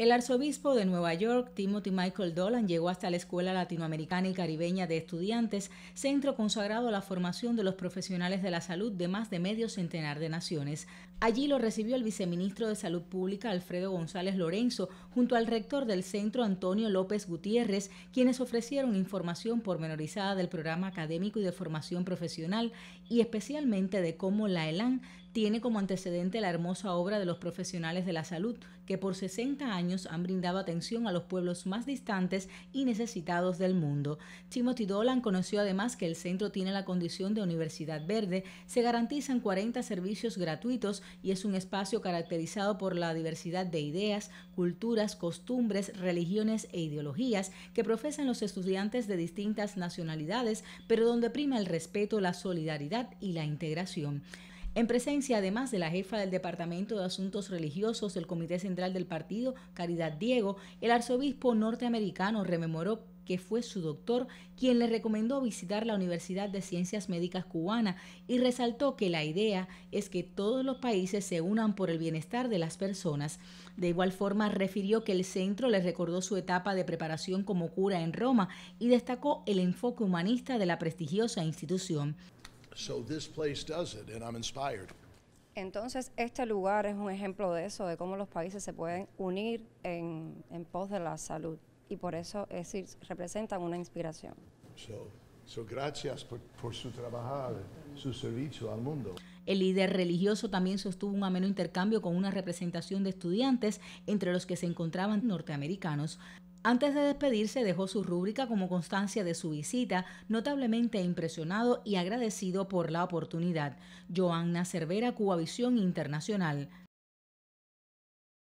El arzobispo de Nueva York, Timothy Michael Dolan, llegó hasta la Escuela Latinoamericana y Caribeña de Estudiantes, centro consagrado a la formación de los profesionales de la salud de más de medio centenar de naciones. Allí lo recibió el viceministro de Salud Pública, Alfredo González Lorenzo, junto al rector del centro, Antonio López Gutiérrez, quienes ofrecieron información pormenorizada del programa académico y de formación profesional y especialmente de cómo la ELAN tiene como antecedente la hermosa obra de los profesionales de la salud, que por 60 años han brindado atención a los pueblos más distantes y necesitados del mundo. Timothy Dolan conoció además que el centro tiene la condición de universidad verde, se garantizan 40 servicios gratuitos y es un espacio caracterizado por la diversidad de ideas, culturas, costumbres, religiones e ideologías que profesan los estudiantes de distintas nacionalidades, pero donde prima el respeto, la solidaridad y la integración. En presencia, además, de la jefa del Departamento de Asuntos Religiosos del Comité Central del Partido, Caridad Diego, el arzobispo norteamericano rememoró que fue su doctor quien le recomendó visitar la Universidad de Ciencias Médicas Cubana y resaltó que la idea es que todos los países se unan por el bienestar de las personas. De igual forma, refirió que el centro le recordó su etapa de preparación como cura en Roma y destacó el enfoque humanista de la prestigiosa institución. Entonces, este lugar es un ejemplo de eso, de cómo los países se pueden unir en, en pos de la salud. Y por eso, es representan una inspiración. So, so gracias por, por su trabajo su servicio al mundo. El líder religioso también sostuvo un ameno intercambio con una representación de estudiantes, entre los que se encontraban norteamericanos. Antes de despedirse dejó su rúbrica como constancia de su visita, notablemente impresionado y agradecido por la oportunidad. Joanna Cervera, Cubavisión Internacional.